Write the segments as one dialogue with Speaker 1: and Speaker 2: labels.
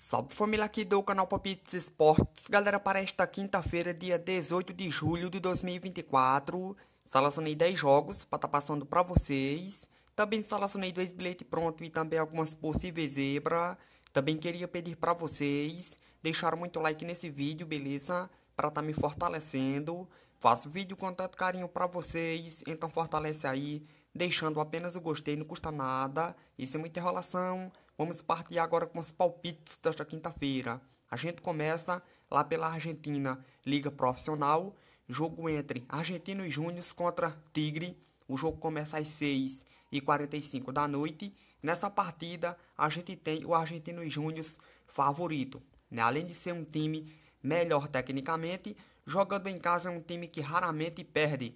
Speaker 1: Salve família aqui do canal Palpites Esportes, galera para esta quinta-feira, dia 18 de julho de 2024, selecionei 10 jogos para estar tá passando para vocês, também selecionei dois bilhetes pronto e também algumas possíveis zebra, também queria pedir para vocês deixar muito like nesse vídeo, beleza? Para estar tá me fortalecendo, faço vídeo com tanto carinho para vocês, então fortalece aí, deixando apenas o gostei, não custa nada, Isso é muita enrolação, Vamos partir agora com os palpites desta quinta-feira. A gente começa lá pela Argentina Liga Profissional, jogo entre Argentino e Júnior contra Tigre. O jogo começa às 6h45 da noite. Nessa partida, a gente tem o Argentino e Júnior favorito. Né? Além de ser um time melhor tecnicamente, jogando em casa é um time que raramente perde.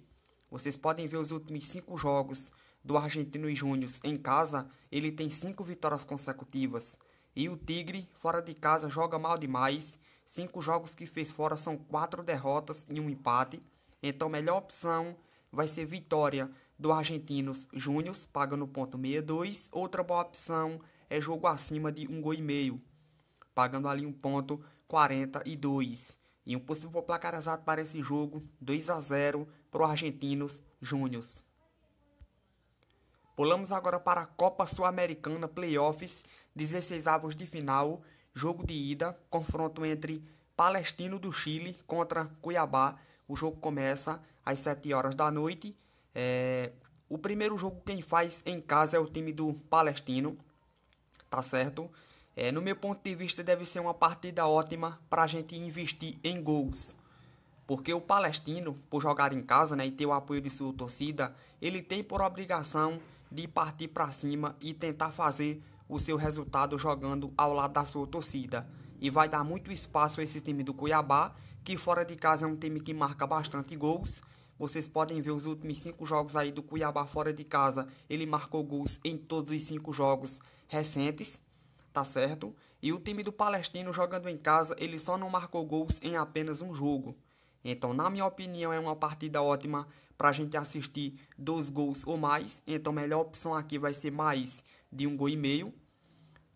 Speaker 1: Vocês podem ver os últimos cinco jogos do argentino Júnior em casa, ele tem cinco vitórias consecutivas. E o Tigre, fora de casa, joga mal demais. Cinco jogos que fez fora são quatro derrotas e um empate. Então, a melhor opção vai ser vitória do Argentinos Júnior, pagando ponto 62. Outra boa opção é jogo acima de um gol e meio, pagando ali um ponto 42. E um possível placar exato para esse jogo, 2 a 0 para o Argentinos Júnior. Pulamos agora para a Copa Sul-Americana Playoffs, 16 avos de final, jogo de ida, confronto entre Palestino do Chile contra Cuiabá. O jogo começa às 7 horas da noite. É... O primeiro jogo quem faz em casa é o time do Palestino, tá certo? É, no meu ponto de vista, deve ser uma partida ótima para a gente investir em gols. Porque o Palestino, por jogar em casa né, e ter o apoio de sua torcida, ele tem por obrigação de partir para cima e tentar fazer o seu resultado jogando ao lado da sua torcida. E vai dar muito espaço a esse time do Cuiabá, que fora de casa é um time que marca bastante gols. Vocês podem ver os últimos cinco jogos aí do Cuiabá fora de casa. Ele marcou gols em todos os cinco jogos recentes, tá certo? E o time do Palestino jogando em casa, ele só não marcou gols em apenas um jogo. Então, na minha opinião, é uma partida ótima para a gente assistir dois gols ou mais. Então, a melhor opção aqui vai ser mais de um gol e meio,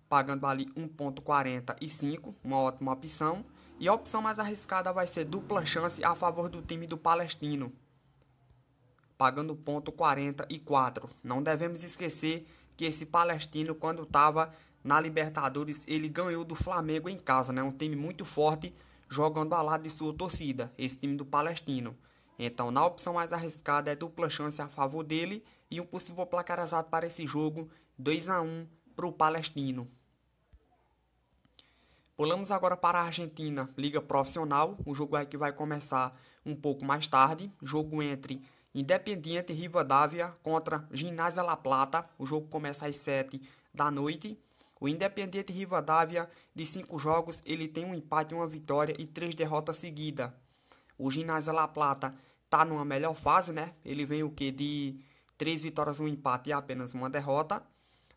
Speaker 1: pagando ali 1,45, uma ótima opção. E a opção mais arriscada vai ser dupla chance a favor do time do Palestino, pagando 1.44. Não devemos esquecer que esse Palestino, quando estava na Libertadores, ele ganhou do Flamengo em casa, né? Um time muito forte, jogando ao lado de sua torcida, esse time do Palestino. Então, na opção mais arriscada, é dupla chance a favor dele e um possível placar azado para esse jogo, 2 a 1 para o palestino. Pulamos agora para a Argentina, Liga Profissional, um jogo aí que vai começar um pouco mais tarde, jogo entre Independiente Rivadavia contra Ginásio La Plata, o jogo começa às 7 da noite. O Independiente Rivadavia, de 5 jogos, ele tem um empate, uma vitória e 3 derrotas seguidas. O Ginásio La Plata tá numa melhor fase, né? Ele vem o que de três vitórias, um empate e apenas uma derrota.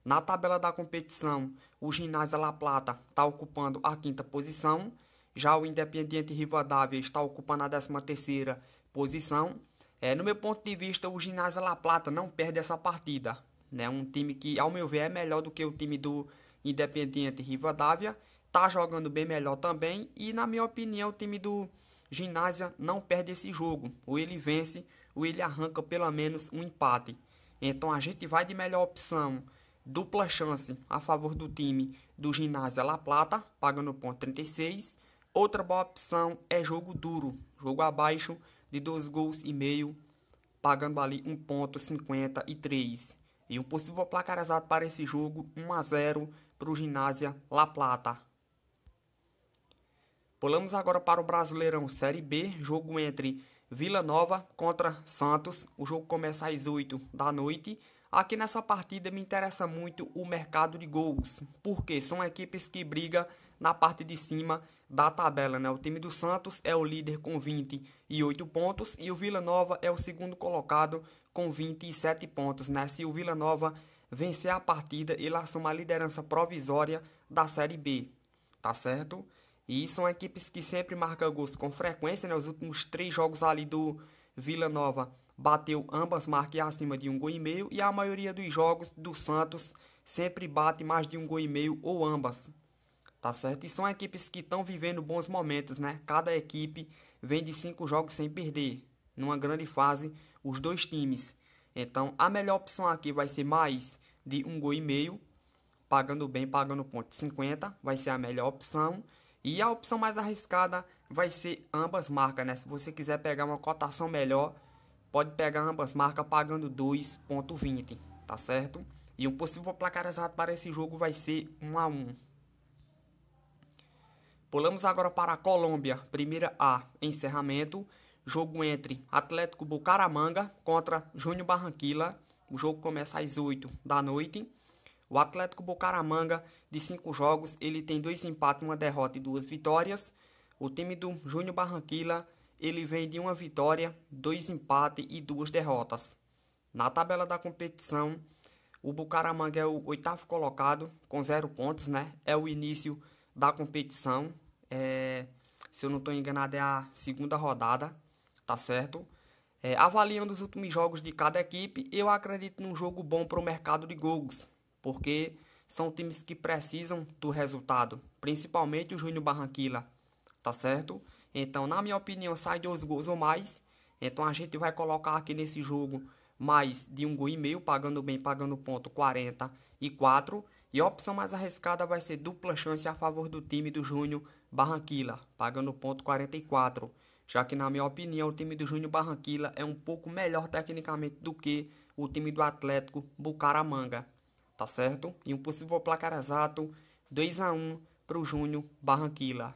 Speaker 1: Na tabela da competição, o Ginásio La Plata está ocupando a quinta posição, já o Independiente Rivadavia está ocupando a décima terceira posição. É, no meu ponto de vista, o Ginásio La Plata não perde essa partida. Né? Um time que, ao meu ver, é melhor do que o time do Independiente Rivadavia. Está jogando bem melhor também. E, na minha opinião, o time do Ginásia não perde esse jogo, ou ele vence, ou ele arranca pelo menos um empate. Então a gente vai de melhor opção, dupla chance a favor do time do Ginásia La Plata, pagando ponto 36. Outra boa opção é jogo duro, jogo abaixo de 2 gols e meio, pagando ali 1.53. E um possível placar exato para esse jogo, 1 a 0 para o Ginásia La Plata. Pulamos agora para o Brasileirão Série B, jogo entre Vila Nova contra Santos. O jogo começa às 8 da noite. Aqui nessa partida me interessa muito o mercado de gols, porque são equipes que brigam na parte de cima da tabela. Né? O time do Santos é o líder com 28 pontos e o Vila Nova é o segundo colocado com 27 pontos. Né? Se o Vila Nova vencer a partida, ele assume a liderança provisória da Série B, tá certo? E são equipes que sempre marcam gols com frequência, né? Os últimos três jogos ali do Vila Nova bateu ambas marcas acima de um gol e meio. E a maioria dos jogos do Santos sempre bate mais de um gol e meio ou ambas. Tá certo? E são equipes que estão vivendo bons momentos, né? Cada equipe vem de cinco jogos sem perder. Numa grande fase, os dois times. Então, a melhor opção aqui vai ser mais de um gol e meio. Pagando bem, pagando ponto 50, vai ser a melhor opção. E a opção mais arriscada vai ser ambas marcas, né? Se você quiser pegar uma cotação melhor, pode pegar ambas marcas pagando 2.20, tá certo? E um possível placar exato para esse jogo vai ser 1 a 1. Pulamos agora para a Colômbia, primeira A, encerramento. Jogo entre Atlético Bucaramanga contra Júnior Barranquilla. O jogo começa às 8 da noite. O Atlético Bucaramanga, de cinco jogos, ele tem dois empates, uma derrota e duas vitórias. O time do Júnior Barranquilla, ele vem de uma vitória, dois empates e duas derrotas. Na tabela da competição, o Bucaramanga é o oitavo colocado, com zero pontos, né? É o início da competição. É, se eu não estou enganado, é a segunda rodada, tá certo? É, avaliando os últimos jogos de cada equipe, eu acredito num jogo bom para o mercado de gols porque são times que precisam do resultado, principalmente o Júnior Barranquilla, tá certo? Então, na minha opinião, sai dois gols ou mais. Então, a gente vai colocar aqui nesse jogo mais de um gol e meio, pagando bem, pagando ponto 44. E a opção mais arriscada vai ser dupla chance a favor do time do Júnior Barranquilla, pagando ponto 44. Já que, na minha opinião, o time do Júnior Barranquilla é um pouco melhor tecnicamente do que o time do Atlético Bucaramanga tá certo? E um possível placar exato 2 a 1 para o Júnior Barranquilla.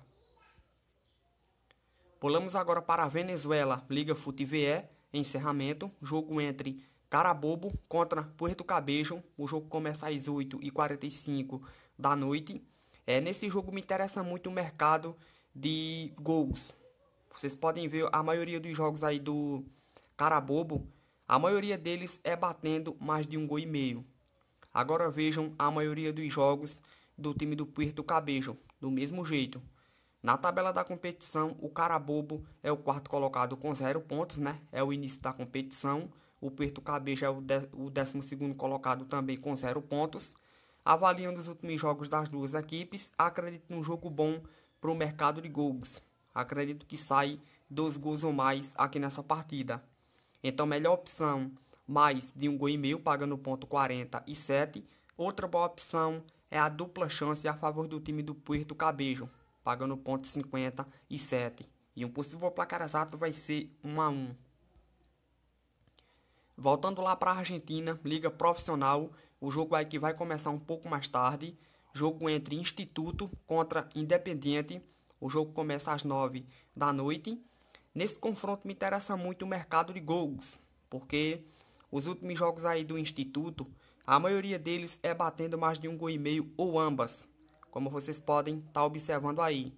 Speaker 1: Pulamos agora para a Venezuela, Liga FUTVE, encerramento, jogo entre Carabobo contra Puerto Cabejo, o jogo começa às 8h45 da noite. É, nesse jogo me interessa muito o mercado de gols. Vocês podem ver a maioria dos jogos aí do Carabobo, a maioria deles é batendo mais de um gol e meio. Agora vejam a maioria dos jogos do time do Puerto Cabejo, do mesmo jeito. Na tabela da competição, o Carabobo é o quarto colocado com zero pontos, né? É o início da competição. O Puerto Cabejo é o, o décimo segundo colocado também com zero pontos. Avaliando os últimos jogos das duas equipes, acredito num jogo bom para o mercado de gols. Acredito que sai dois gols ou mais aqui nessa partida. Então, melhor opção mais de um gol e meio, pagando ponto 47. Outra boa opção é a dupla chance a favor do time do Puerto Cabejo, pagando ponto 57. E um possível placar exato vai ser 1 a 1. Voltando lá para a Argentina, liga profissional, o jogo aí que vai começar um pouco mais tarde, jogo entre Instituto contra Independiente, o jogo começa às 9 da noite. Nesse confronto me interessa muito o mercado de gols, porque os últimos jogos aí do Instituto, a maioria deles é batendo mais de um gol e meio ou ambas, como vocês podem estar tá observando aí.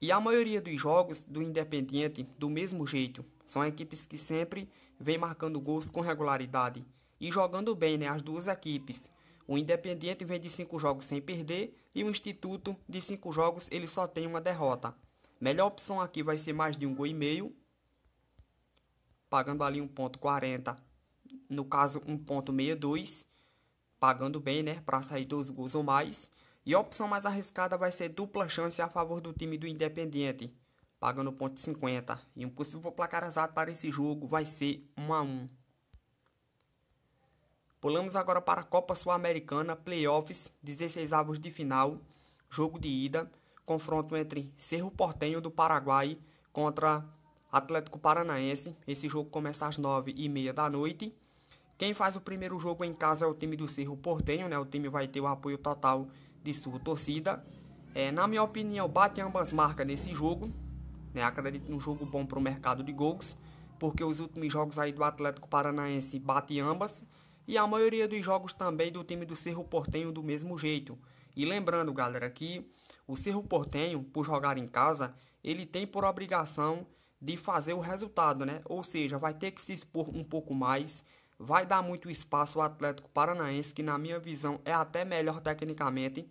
Speaker 1: E a maioria dos jogos do Independiente, do mesmo jeito, são equipes que sempre vêm marcando gols com regularidade e jogando bem, né, as duas equipes. O Independiente vem de 5 jogos sem perder e o Instituto de 5 jogos ele só tem uma derrota. Melhor opção aqui vai ser mais de um gol e meio, pagando ali 1.40 no caso 1.62, pagando bem, né, para sair dois gols ou mais. E a opção mais arriscada vai ser dupla chance a favor do time do Independiente, pagando 1.50. E um possível placar exato para esse jogo vai ser 1 a 1. Pulamos agora para a Copa Sul-Americana, playoffs, 16 avos de final, jogo de ida, confronto entre Cerro Portenho do Paraguai contra Atlético Paranaense. Esse jogo começa às 9h30 da noite. Quem faz o primeiro jogo em casa é o time do Cerro Portenho, né? O time vai ter o apoio total de sua torcida. É, na minha opinião, bate ambas marcas nesse jogo. Né? Acredito num jogo bom para o mercado de gols, porque os últimos jogos aí do Atlético Paranaense bate ambas. E a maioria dos jogos também do time do Cerro Portenho do mesmo jeito. E lembrando, galera, que o Cerro Portenho, por jogar em casa, ele tem por obrigação de fazer o resultado, né? Ou seja, vai ter que se expor um pouco mais, vai dar muito espaço ao Atlético Paranaense, que na minha visão é até melhor tecnicamente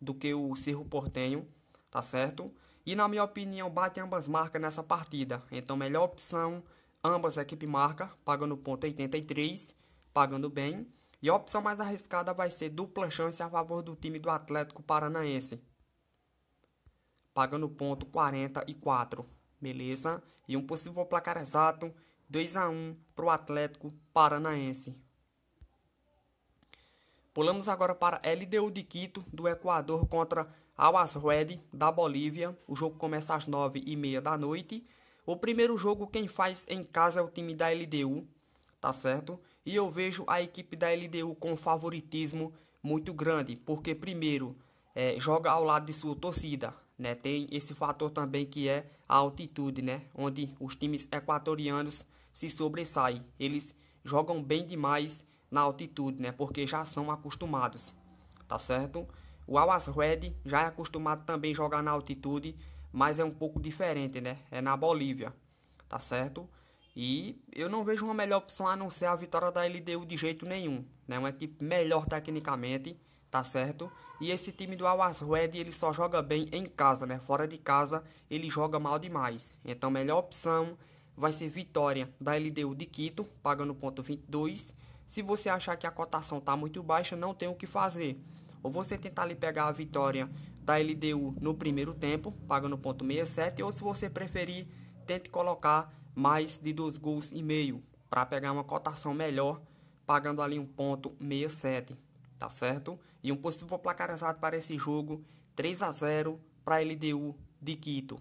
Speaker 1: do que o Cerro Portenho, tá certo? E na minha opinião, bate ambas marcas nessa partida. Então, melhor opção, ambas equipes marca, pagando ponto 83, pagando bem. E a opção mais arriscada vai ser dupla chance a favor do time do Atlético Paranaense. Pagando ponto 44 beleza? E um possível placar exato, 2 a 1 para o Atlético Paranaense. Pulamos agora para LDU de Quito, do Equador, contra Awas Red, da Bolívia. O jogo começa às 9h30 da noite. O primeiro jogo quem faz em casa é o time da LDU, tá certo? E eu vejo a equipe da LDU com favoritismo muito grande, porque primeiro é, joga ao lado de sua torcida, né? Tem esse fator também que é a altitude, né? onde os times equatorianos se sobressaem. Eles jogam bem demais na altitude, né? porque já são acostumados, tá certo? O Awas Red já é acostumado também a jogar na altitude, mas é um pouco diferente, né? É na Bolívia, tá certo? E eu não vejo uma melhor opção a não ser a vitória da LDU de jeito nenhum, né? Uma equipe melhor tecnicamente, tá certo? E esse time do Al Red ele só joga bem em casa, né? Fora de casa, ele joga mal demais. Então, melhor opção vai ser vitória da LDU de Quito, pagando ponto 22. Se você achar que a cotação tá muito baixa, não tem o que fazer. Ou você tentar ali pegar a vitória da LDU no primeiro tempo, pagando ponto 67, ou se você preferir, tente colocar mais de dois gols e meio para pegar uma cotação melhor, pagando ali um ponto 67, tá certo? e um possível placar exato para esse jogo 3 a 0 para a LDU de Quito.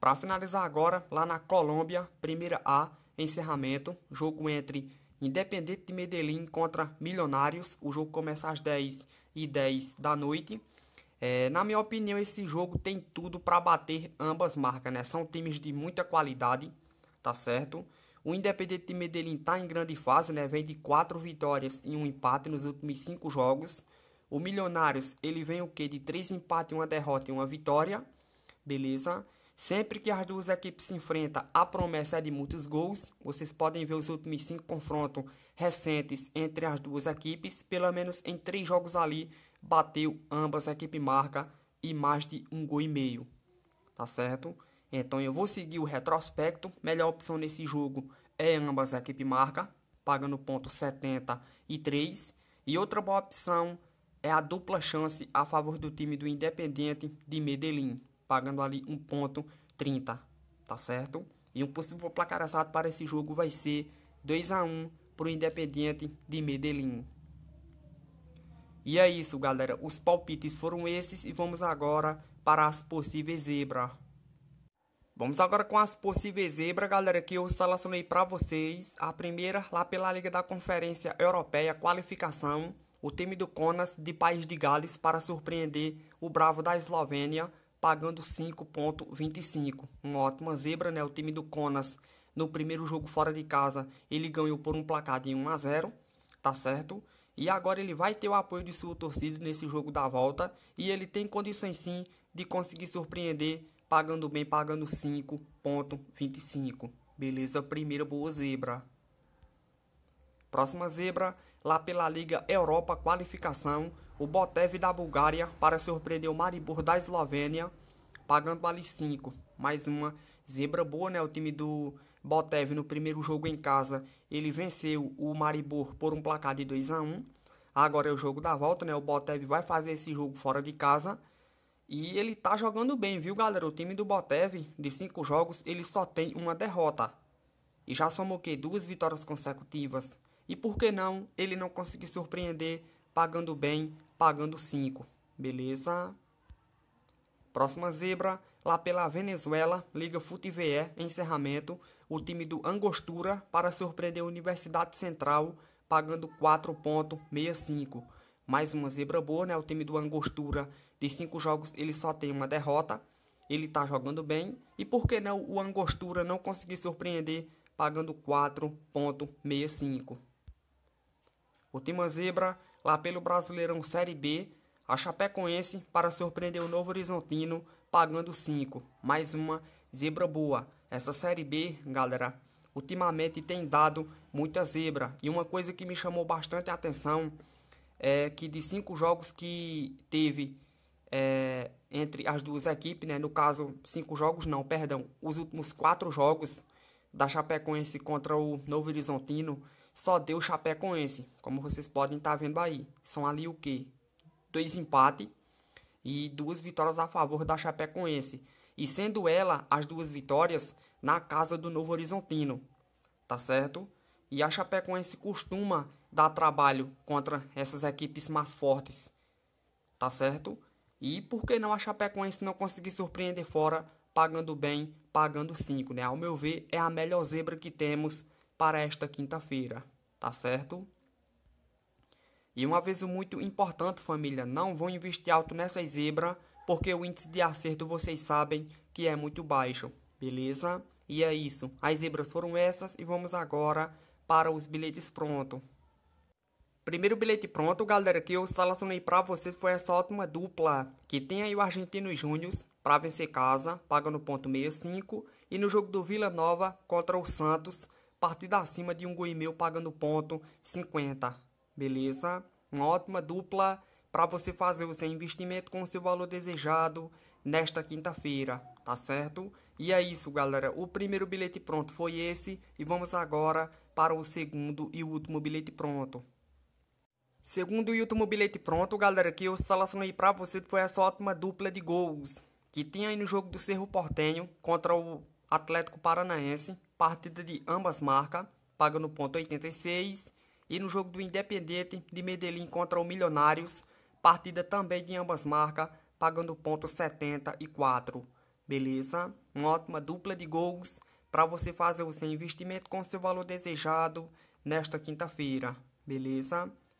Speaker 1: Para finalizar agora, lá na Colômbia, primeira A, encerramento, jogo entre Independente de Medellín contra Milionários, o jogo começa às 10 e 10 da noite. É, na minha opinião, esse jogo tem tudo para bater ambas marcas, né? São times de muita qualidade, tá certo? O Independente de Medellín está em grande fase, né? Vem de quatro vitórias e um empate nos últimos cinco jogos. O Milionários, ele vem o quê? De três empates, uma derrota e uma vitória. Beleza? Sempre que as duas equipes se enfrentam, a promessa é de muitos gols. Vocês podem ver os últimos cinco confrontos recentes entre as duas equipes. Pelo menos em três jogos ali, bateu ambas a equipe marca e mais de um gol e meio. Tá certo? Então eu vou seguir o retrospecto. Melhor opção nesse jogo é ambas a equipe marca, pagando ponto 73. E outra boa opção é a dupla chance a favor do time do Independente de Medellín, pagando ali 1.30, tá certo? E um possível placar assado para esse jogo vai ser 2 a 1 para o Independente de Medellín. E é isso, galera. Os palpites foram esses e vamos agora para as possíveis zebras. Vamos agora com as possíveis zebras, galera, que eu selecionei para vocês. A primeira, lá pela Liga da Conferência Europeia, qualificação, o time do Conas de País de Gales para surpreender o Bravo da Eslovênia, pagando 5.25. Uma ótima zebra, né? O time do Conas, no primeiro jogo fora de casa, ele ganhou por um placar de 1 a 0, tá certo? E agora ele vai ter o apoio de sua torcida nesse jogo da volta e ele tem condições sim de conseguir surpreender Pagando bem, pagando 5.25. Beleza, primeira boa zebra. Próxima zebra, lá pela Liga Europa Qualificação, o Botev da Bulgária para surpreender o Maribor da Eslovênia, pagando ali 5. Mais uma zebra boa, né? O time do Botev no primeiro jogo em casa, ele venceu o Maribor por um placar de 2 a 1. Agora é o jogo da volta, né? O Botev vai fazer esse jogo fora de casa e ele tá jogando bem, viu, galera? O time do Botev, de cinco jogos, ele só tem uma derrota. E já somou o quê? Duas vitórias consecutivas. E por que não ele não conseguir surpreender pagando bem, pagando 5? Beleza? Próxima zebra, lá pela Venezuela, Liga FUTVE, encerramento, o time do Angostura para surpreender a Universidade Central, pagando 4.65. Mais uma zebra boa, né? O time do Angostura de cinco jogos, ele só tem uma derrota. Ele está jogando bem. E por que não o Angostura não conseguir surpreender pagando 4,65? Última zebra, lá pelo Brasileirão Série B, a Chapecoense para surpreender o Novo Horizontino pagando 5. Mais uma zebra boa. Essa Série B, galera, ultimamente tem dado muita zebra. E uma coisa que me chamou bastante a atenção é que de cinco jogos que teve é, entre as duas equipes, né? No caso, cinco jogos, não, perdão, os últimos quatro jogos da Chapecoense contra o Novo Horizontino só deu Chapecoense, como vocês podem estar tá vendo aí. São ali o que? Dois empates e duas vitórias a favor da Chapecoense. E sendo ela as duas vitórias na casa do Novo Horizontino, tá certo? E a Chapecoense costuma dar trabalho contra essas equipes mais fortes, tá certo? E por que não a Chapecoense não conseguir surpreender fora, pagando bem, pagando 5, né? Ao meu ver, é a melhor zebra que temos para esta quinta-feira, tá certo? E um aviso muito importante, família, não vão investir alto nessa zebra, porque o índice de acerto vocês sabem que é muito baixo, beleza? E é isso, as zebras foram essas e vamos agora para os bilhetes prontos. Primeiro bilhete pronto, galera, que eu selecionei pra vocês foi essa ótima dupla que tem aí o Argentino Júnior pra vencer casa, pagando ponto 65. E no jogo do Vila Nova contra o Santos, partida acima de um gol e meio, pagando ponto 50. Beleza? Uma ótima dupla para você fazer o seu investimento com o seu valor desejado nesta quinta-feira, tá certo? E é isso, galera. O primeiro bilhete pronto foi esse e vamos agora para o segundo e último bilhete pronto. Segundo o último bilhete pronto, galera, que eu selecionei pra você foi essa ótima dupla de gols que tinha aí no jogo do Cerro Portenho contra o Atlético Paranaense, partida de ambas marcas, pagando ponto 86, e no jogo do Independente de Medellín contra o Milionários, partida também de ambas marcas, pagando ponto 74. Beleza? Uma ótima dupla de gols para você fazer o seu investimento com seu valor desejado nesta quinta-feira. Beleza?